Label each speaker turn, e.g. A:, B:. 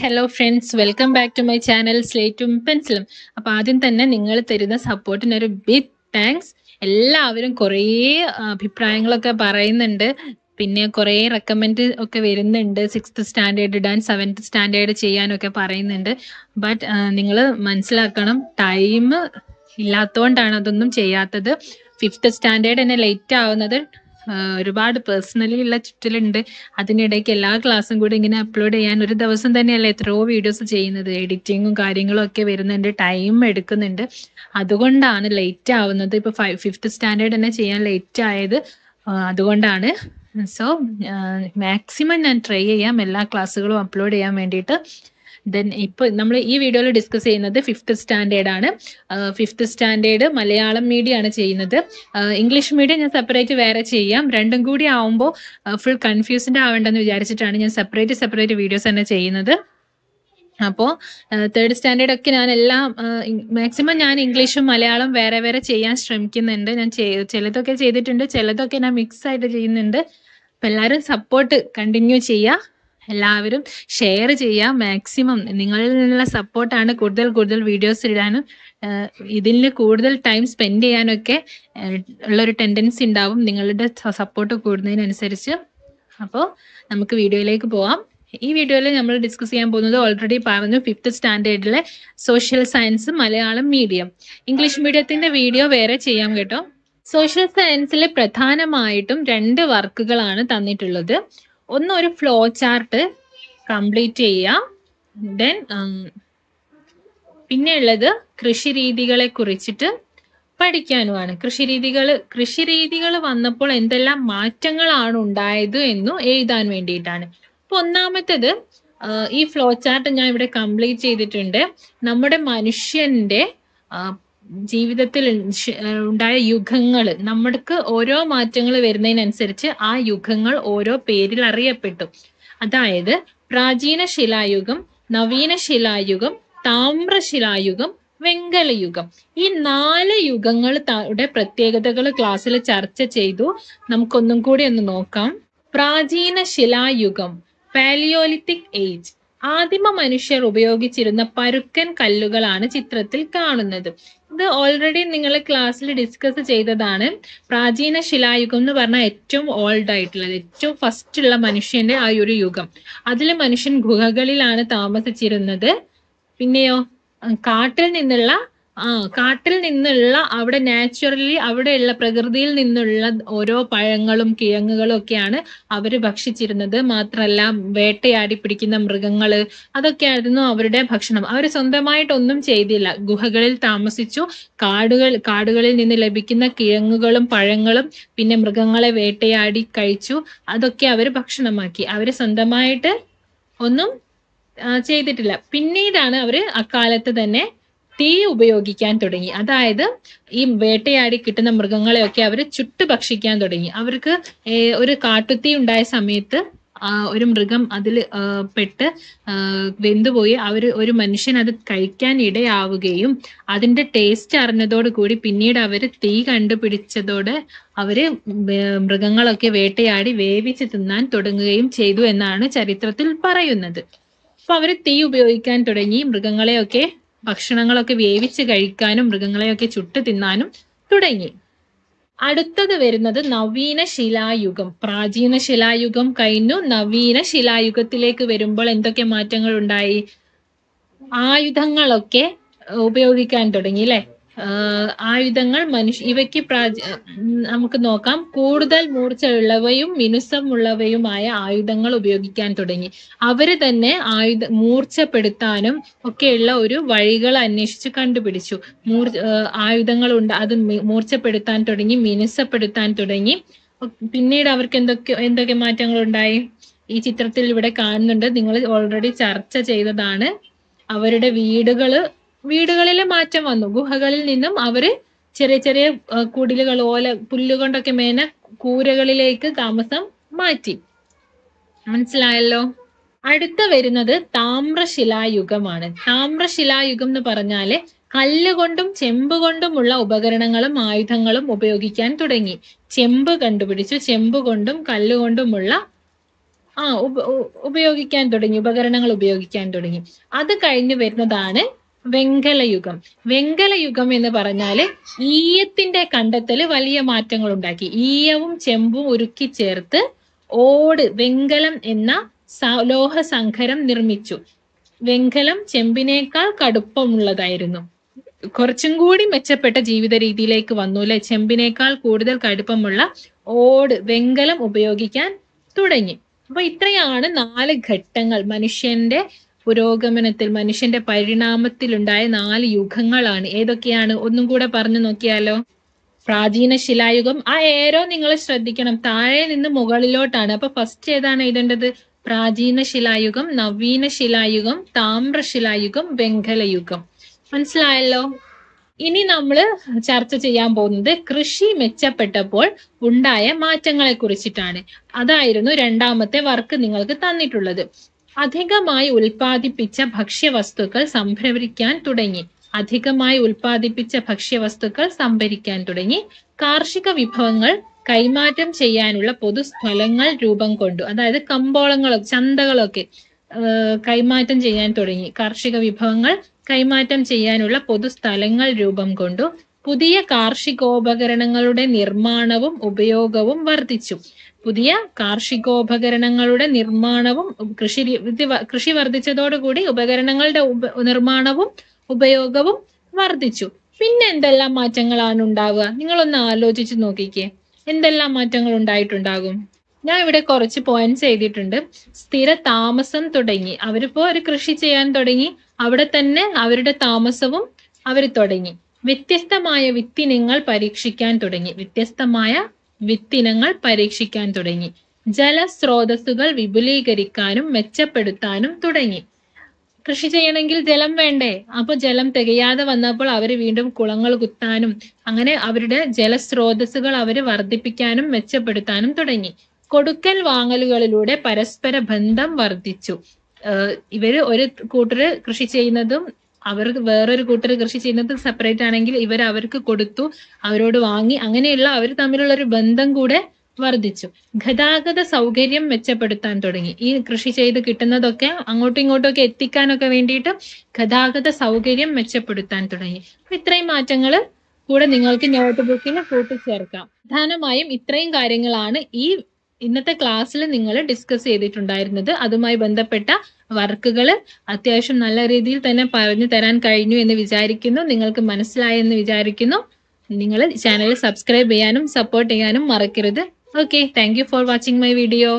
A: hello friends welcome back to my channel സ്ലേറ്റും പെൻസിലും അപ്പോൾ ആദ്യം തന്നെ നിങ്ങൾ തരുന്ന സപ്പോർട്ടിന് ഒരു ബിഗ് താങ്ക്സ് എല്ലാവരും കുറേ അഭിപ്രായങ്ങളൊക്കെ പറയുന്നുണ്ട് പിന്നെ കുറേ റെക്കമെൻഡ് ഒക്കെ വരുന്നുണ്ട് സിക്സ്ത് സ്റ്റാൻഡേർഡ് ഇടാൻ സെവൻത് സ്റ്റാൻഡേർഡ് ചെയ്യാനൊക്കെ പറയുന്നുണ്ട് ബട്ട് നിങ്ങൾ മനസ്സിലാക്കണം ടൈം ഇല്ലാത്തതുകൊണ്ടാണ് അതൊന്നും ചെയ്യാത്തത് ഫിഫ്ത്ത് സ്റ്റാൻഡേർഡ് തന്നെ ലേറ്റ് ആവുന്നത് ഒരുപാട് പേഴ്സണലി ഉള്ള ചുറ്റിലുണ്ട് അതിനിടയ്ക്ക് എല്ലാ ക്ലാസ്സും കൂടി ഇങ്ങനെ അപ്ലോഡ് ചെയ്യാൻ ഒരു ദിവസം തന്നെയല്ല എത്രയോ വീഡിയോസ് ചെയ്യുന്നത് എഡിറ്റിങ്ങും കാര്യങ്ങളും ഒക്കെ വരുന്നുണ്ട് ടൈം എടുക്കുന്നുണ്ട് അതുകൊണ്ടാണ് ലേറ്റ് ആവുന്നത് ഇപ്പൊ ഫിഫ്ത്ത് സ്റ്റാൻഡേർഡ് തന്നെ ചെയ്യാൻ ലേറ്റ് ആയത് അതുകൊണ്ടാണ് സോ മാക്സിമം ഞാൻ ട്രൈ ചെയ്യാം എല്ലാ ക്ലാസ്സുകളും അപ്ലോഡ് ചെയ്യാൻ വേണ്ടിയിട്ട് ദെൻ ഇപ്പൊ നമ്മൾ ഈ വീഡിയോയിൽ ഡിസ്കസ് ചെയ്യുന്നത് ഫിഫ്ത്ത് സ്റ്റാൻഡേർഡ് ആണ് ഫിഫ്ത്ത് സ്റ്റാൻഡേർഡ് മലയാളം മീഡിയം ആണ് ചെയ്യുന്നത് ഇംഗ്ലീഷ് മീഡിയം ഞാൻ സെപ്പറേറ്റ് വേറെ ചെയ്യാം രണ്ടും കൂടി ആവുമ്പോൾ ഫുൾ കൺഫ്യൂസ്ഡ് ആവേണ്ടെന്ന് വിചാരിച്ചിട്ടാണ് ഞാൻ സെപ്പറേറ്റ് സെപ്പറേറ്റ് വീഡിയോസ് തന്നെ ചെയ്യുന്നത് അപ്പോൾ തേർഡ് സ്റ്റാൻഡേർഡ് ഒക്കെ ഞാൻ എല്ലാം മാക്സിമം ഞാൻ ഇംഗ്ലീഷും മലയാളം വേറെ വേറെ ചെയ്യാൻ ശ്രമിക്കുന്നുണ്ട് ഞാൻ ചിലതൊക്കെ ചെയ്തിട്ടുണ്ട് ചിലതൊക്കെ ഞാൻ മിക്സ് ആയിട്ട് ചെയ്യുന്നുണ്ട് അപ്പം എല്ലാവരും സപ്പോർട്ട് കണ്ടിന്യൂ ചെയ്യുക എല്ലാവരും ഷെയർ ചെയ്യുക മാക്സിമം നിങ്ങളിൽ നിന്നുള്ള സപ്പോർട്ടാണ് കൂടുതൽ കൂടുതൽ വീഡിയോസ് ഇടാനും ഇതിന് കൂടുതൽ ടൈം സ്പെൻഡ് ചെയ്യാനൊക്കെ ഒരു ടെൻഡൻസി ഉണ്ടാവും നിങ്ങളുടെ സപ്പോർട്ട് കൂടുന്നതിനനുസരിച്ച് അപ്പോൾ നമുക്ക് വീഡിയോയിലേക്ക് പോവാം ഈ വീഡിയോയിൽ നമ്മൾ ഡിസ്കസ് ചെയ്യാൻ പോകുന്നത് ഓൾറെഡി പറഞ്ഞു ഫിഫ്ത്ത് സ്റ്റാൻഡേർഡിലെ social science Malayalam medium English മീഡിയത്തിന്റെ വീഡിയോ വേറെ ചെയ്യാം കേട്ടോ സോഷ്യൽ സയൻസിൽ പ്രധാനമായിട്ടും രണ്ട് വർക്കുകളാണ് തന്നിട്ടുള്ളത് ഒന്ന് ഒരു ഫ്ലോ ചാർട്ട് കംപ്ലീറ്റ് ചെയ്യാം ദെൻ പിന്നെയുള്ളത് കൃഷി രീതികളെ കുറിച്ചിട്ട് പഠിക്കാനുമാണ് കൃഷി രീതികൾ കൃഷി രീതികൾ വന്നപ്പോൾ എന്തെല്ലാം മാറ്റങ്ങളാണ് ഉണ്ടായത് എന്നും എഴുതാൻ വേണ്ടിയിട്ടാണ് അപ്പൊ ഒന്നാമത്തേത് ഈ ഫ്ലോ ചാർട്ട് ഞാൻ ഇവിടെ കംപ്ലീറ്റ് ചെയ്തിട്ടുണ്ട് നമ്മുടെ മനുഷ്യന്റെ ജീവിതത്തിൽ ഉണ്ടായ യുഗങ്ങൾ നമ്മൾക്ക് ഓരോ മാറ്റങ്ങൾ വരുന്നതിനനുസരിച്ച് ആ യുഗങ്ങൾ ഓരോ പേരിൽ അറിയപ്പെട്ടു അതായത് പ്രാചീന ശിലായുഗം നവീന ശിലായുഗം താമ്രശിലായുഗം വെങ്കലയുഗം ഈ നാല് യുഗങ്ങളുടെ പ്രത്യേകതകൾ ക്ലാസ്സിൽ ചർച്ച ചെയ്തു നമുക്കൊന്നും കൂടി ഒന്ന് നോക്കാം പ്രാചീന ശിലായുഗം പാലിയോലിത്തിക് ഏജ് ആദിമ മനുഷ്യർ ഉപയോഗിച്ചിരുന്ന പരുക്കൻ കല്ലുകളാണ് ചിത്രത്തിൽ കാണുന്നത് ഇത് ഓൾറെഡി നിങ്ങൾ ക്ലാസ്സിൽ ഡിസ്കസ് ചെയ്തതാണ് പ്രാചീന ശിലായുഗം എന്ന് പറഞ്ഞാൽ ഏറ്റവും ഓൾഡ് ആയിട്ടുള്ളത് ഏറ്റവും ഫസ്റ്റ് ഉള്ള മനുഷ്യന്റെ ആ ഒരു യുഗം അതിൽ മനുഷ്യൻ ഗുഹകളിലാണ് താമസിച്ചിരുന്നത് പിന്നെയോ കാട്ടിൽ നിന്നുള്ള ആ കാട്ടിൽ നിന്നുള്ള അവിടെ നാച്ചുറലി അവിടെയുള്ള പ്രകൃതിയിൽ നിന്നുള്ള ഓരോ പഴങ്ങളും കിഴങ്ങുകളും ഒക്കെയാണ് അവർ ഭക്ഷിച്ചിരുന്നത് മാത്രമല്ല വേട്ടയാടി പിടിക്കുന്ന മൃഗങ്ങള് അതൊക്കെയായിരുന്നു അവരുടെ ഭക്ഷണം അവർ സ്വന്തമായിട്ടൊന്നും ചെയ്തില്ല ഗുഹകളിൽ താമസിച്ചു കാടുകൾ കാടുകളിൽ നിന്ന് ലഭിക്കുന്ന കിഴങ്ങുകളും പഴങ്ങളും പിന്നെ മൃഗങ്ങളെ വേട്ടയാടി കഴിച്ചു അതൊക്കെ അവർ ഭക്ഷണമാക്കി അവർ സ്വന്തമായിട്ട് ഒന്നും ചെയ്തിട്ടില്ല പിന്നീടാണ് അവര് അക്കാലത്ത് തന്നെ തീ ഉപയോഗിക്കാൻ തുടങ്ങി അതായത് ഈ വേട്ടയാടി കിട്ടുന്ന മൃഗങ്ങളെയൊക്കെ അവർ ചുട്ടു ഭക്ഷിക്കാൻ തുടങ്ങി അവർക്ക് ഒരു കാട്ടുത്തീ ഉണ്ടായ സമയത്ത് ഒരു മൃഗം അതിൽ പെട്ട് വെന്തുപോയി അവർ ഒരു മനുഷ്യൻ അത് കഴിക്കാൻ ഇടയാവുകയും അതിന്റെ ടേസ്റ്റ് അറിഞ്ഞതോട് കൂടി പിന്നീട് അവർ തീ കണ്ടുപിടിച്ചതോടെ അവര് മൃഗങ്ങളൊക്കെ വേട്ടയാടി വേവിച്ച് തിന്നാൻ തുടങ്ങുകയും ചെയ്തു എന്നാണ് ചരിത്രത്തിൽ പറയുന്നത് അപ്പൊ അവര് തീ ഉപയോഗിക്കാൻ തുടങ്ങി മൃഗങ്ങളെയൊക്കെ ഭക്ഷണങ്ങളൊക്കെ വേവിച്ച് കഴിക്കാനും മൃഗങ്ങളെയൊക്കെ ചുട്ട് തിന്നാനും തുടങ്ങി അടുത്തത് വരുന്നത് നവീന ശിലായുഗം പ്രാചീന ശിലായുഗം കഴിഞ്ഞു നവീന ശിലായുഗത്തിലേക്ക് വരുമ്പോൾ എന്തൊക്കെ മാറ്റങ്ങൾ ഉണ്ടായി ആയുധങ്ങളൊക്കെ ഉപയോഗിക്കാൻ തുടങ്ങി അല്ലെ ആയുധങ്ങൾ മനുഷ്യ ഇവയ്ക്ക് നമുക്ക് നോക്കാം കൂടുതൽ മൂർച്ചയുള്ളവയും മിനുസമുള്ളവയുമായ ആയുധങ്ങൾ ഉപയോഗിക്കാൻ തുടങ്ങി അവര് തന്നെ ആയുധ മൂർച്ചപ്പെടുത്താനും ഒക്കെയുള്ള ഒരു വഴികൾ അന്വേഷിച്ച് കണ്ടുപിടിച്ചു മൂർ ആയുധങ്ങൾ ഉണ്ട് അത് മൂർച്ചപ്പെടുത്താൻ തുടങ്ങി മിനുസപ്പെടുത്താൻ തുടങ്ങി പിന്നീട് അവർക്ക് എന്തൊക്കെ എന്തൊക്കെ മാറ്റങ്ങൾ ഉണ്ടായി ഈ ചിത്രത്തിൽ ഇവിടെ കാണുന്നുണ്ട് നിങ്ങൾ ഓൾറെഡി ചർച്ച ചെയ്തതാണ് അവരുടെ വീടുകള് വീടുകളിലെ മാറ്റം വന്നു ഗുഹകളിൽ നിന്നും അവര് ചെറിയ ചെറിയ കുടിലുകൾ ഓല പുല്ലുകൊണ്ടൊക്കെ മേന കൂരകളിലേക്ക് താമസം മാറ്റി മനസ്സിലായല്ലോ അടുത്ത വരുന്നത് താമ്രശിലായുഗമാണ് താമ്രശിലായുഗം എന്ന് പറഞ്ഞാല് കല്ലുകൊണ്ടും ചെമ്പ് കൊണ്ടുമുള്ള ഉപകരണങ്ങളും ആയുധങ്ങളും ഉപയോഗിക്കാൻ തുടങ്ങി ചെമ്പ് കണ്ടുപിടിച്ചു ചെമ്പ് കൊണ്ടും കല്ലുകൊണ്ടുമുള്ള ആ ഉപയോഗിക്കാൻ തുടങ്ങി ഉപകരണങ്ങൾ ഉപയോഗിക്കാൻ തുടങ്ങി അത് കഴിഞ്ഞു വരുന്നതാണ് വെങ്കലയുഗം വെങ്കലയുഗം എന്ന് പറഞ്ഞാല് ഈയത്തിന്റെ കണ്ടെത്തല് വലിയ മാറ്റങ്ങൾ ഉണ്ടാക്കി ഈയവും ചെമ്പും ഉരുക്കി ചേർത്ത് ഓട് വെങ്കലം എന്ന ലോഹ സംഘരം നിർമ്മിച്ചു വെങ്കലം ചെമ്പിനേക്കാൾ കടുപ്പമുള്ളതായിരുന്നു കുറച്ചും കൂടി മെച്ചപ്പെട്ട ജീവിത രീതിയിലേക്ക് വന്നു അല്ലെ ചെമ്പിനേക്കാൾ കൂടുതൽ കടുപ്പമുള്ള ഓട് വെങ്കലം ഉപയോഗിക്കാൻ തുടങ്ങി അപ്പൊ ഇത്രയാണ് നാല് ഘട്ടങ്ങൾ മനുഷ്യന്റെ പുരോഗമനത്തിൽ മനുഷ്യന്റെ പരിണാമത്തിലുണ്ടായ നാല് യുഗങ്ങളാണ് ഏതൊക്കെയാണ് ഒന്നും കൂടെ പറഞ്ഞു നോക്കിയാലോ പ്രാചീന ശിലായുഗം ആ ഏരോ നിങ്ങൾ ശ്രദ്ധിക്കണം താഴെ നിന്ന് മുകളിലോട്ടാണ് അപ്പൊ ഫസ്റ്റ് ഏതാണ് എഴുതേണ്ടത് പ്രാചീന ശിലായുഗം നവീന ശിലായുഗം താമ്രശിലായുഗം വെങ്കലയുഗം മനസ്സിലായല്ലോ ഇനി നമ്മൾ ചർച്ച ചെയ്യാൻ പോകുന്നത് കൃഷി മെച്ചപ്പെട്ടപ്പോൾ ഉണ്ടായ മാറ്റങ്ങളെ കുറിച്ചിട്ടാണ് അതായിരുന്നു രണ്ടാമത്തെ വർക്ക് നിങ്ങൾക്ക് തന്നിട്ടുള്ളത് അധികമായി ഉൽപ്പാദിപ്പിച്ച ഭക്ഷ്യവസ്തുക്കൾ സംഭരിക്കാൻ തുടങ്ങി അധികമായി ഉൽപ്പാദിപ്പിച്ച ഭക്ഷ്യവസ്തുക്കൾ സംഭരിക്കാൻ തുടങ്ങി കാർഷിക വിഭവങ്ങൾ കൈമാറ്റം ചെയ്യാനുള്ള പൊതുസ്ഥലങ്ങൾ രൂപം കൊണ്ടു അതായത് കമ്പോളങ്ങളൊക്കെ ചന്തകളൊക്കെ കൈമാറ്റം ചെയ്യാൻ തുടങ്ങി കാർഷിക വിഭവങ്ങൾ കൈമാറ്റം ചെയ്യാനുള്ള പൊതുസ്ഥലങ്ങൾ രൂപം കൊണ്ടു പുതിയ കാർഷികോപകരണങ്ങളുടെ നിർമ്മാണവും ഉപയോഗവും വർദ്ധിച്ചു പുതിയ കാർഷികോപകരണങ്ങളുടെ നിർമ്മാണവും കൃഷി കൃഷി വർദ്ധിച്ചതോടുകൂടി ഉപകരണങ്ങളുടെ നിർമ്മാണവും ഉപയോഗവും വർദ്ധിച്ചു പിന്നെ എന്തെല്ലാം മാറ്റങ്ങളാണ് ഉണ്ടാവുക നിങ്ങളൊന്ന് ആലോചിച്ച് നോക്കിക്കേ എന്തെല്ലാം മാറ്റങ്ങൾ ഉണ്ടായിട്ടുണ്ടാകും ഞാൻ ഇവിടെ കുറച്ച് പോയിന്റ്സ് എഴുതിയിട്ടുണ്ട് സ്ഥിര താമസം തുടങ്ങി അവരിപ്പോ ഒരു കൃഷി ചെയ്യാൻ തുടങ്ങി അവിടെ തന്നെ അവരുടെ താമസവും അവർ തുടങ്ങി വ്യത്യസ്തമായ വിത്തിനങ്ങൾ പരീക്ഷിക്കാൻ തുടങ്ങി വ്യത്യസ്തമായ വിത്തിനങ്ങൾ പരീക്ഷിക്കാൻ തുടങ്ങി ജലസ്രോതസ്സുകൾ വിപുലീകരിക്കാനും മെച്ചപ്പെടുത്താനും തുടങ്ങി കൃഷി ചെയ്യണമെങ്കിൽ ജലം വേണ്ടേ അപ്പൊ ജലം തികയാതെ വന്നപ്പോൾ അവർ വീണ്ടും കുളങ്ങൾ കുത്താനും അങ്ങനെ അവരുടെ ജലസ്രോതസ്സുകൾ അവർ വർദ്ധിപ്പിക്കാനും മെച്ചപ്പെടുത്താനും തുടങ്ങി കൊടുക്കൽ വാങ്ങലുകളിലൂടെ പരസ്പര ബന്ധം വർദ്ധിച്ചു ഇവര് ഒരു കൂട്ടര് കൃഷി ചെയ്യുന്നതും അവർ വേറൊരു കൂട്ടർ കൃഷി ചെയ്യുന്നത് സെപ്പറേറ്റ് ആണെങ്കിൽ ഇവർ അവർക്ക് കൊടുത്തു അവരോട് വാങ്ങി അങ്ങനെയുള്ള അവർ തമ്മിലുള്ള ഒരു ബന്ധം കൂടെ വർദ്ധിച്ചു ഗതാഗത സൗകര്യം മെച്ചപ്പെടുത്താൻ തുടങ്ങി ഈ കൃഷി ചെയ്ത് കിട്ടുന്നതൊക്കെ അങ്ങോട്ടും ഇങ്ങോട്ടും ഒക്കെ എത്തിക്കാനൊക്കെ വേണ്ടിയിട്ട് ഗതാഗത സൗകര്യം മെച്ചപ്പെടുത്താൻ തുടങ്ങി അപ്പൊ ഇത്രയും മാറ്റങ്ങൾ കൂടെ നിങ്ങൾക്ക് നോട്ട് ബുക്കിൽ കൂട്ടിച്ചേർക്കാം പ്രധാനമായും ഇത്രയും കാര്യങ്ങളാണ് ഈ ഇന്നത്തെ ക്ലാസ്സിൽ നിങ്ങൾ ഡിസ്കസ് ചെയ്തിട്ടുണ്ടായിരുന്നത് അതുമായി ബന്ധപ്പെട്ട വർക്കുകൾ അത്യാവശ്യം നല്ല രീതിയിൽ തന്നെ പറഞ്ഞു തരാൻ കഴിഞ്ഞു എന്ന് വിചാരിക്കുന്നു നിങ്ങൾക്ക് മനസ്സിലായെന്ന് വിചാരിക്കുന്നു നിങ്ങൾ ചാനൽ സബ്സ്ക്രൈബ് ചെയ്യാനും സപ്പോർട്ട് ചെയ്യാനും മറക്കരുത് okay thank for watching my video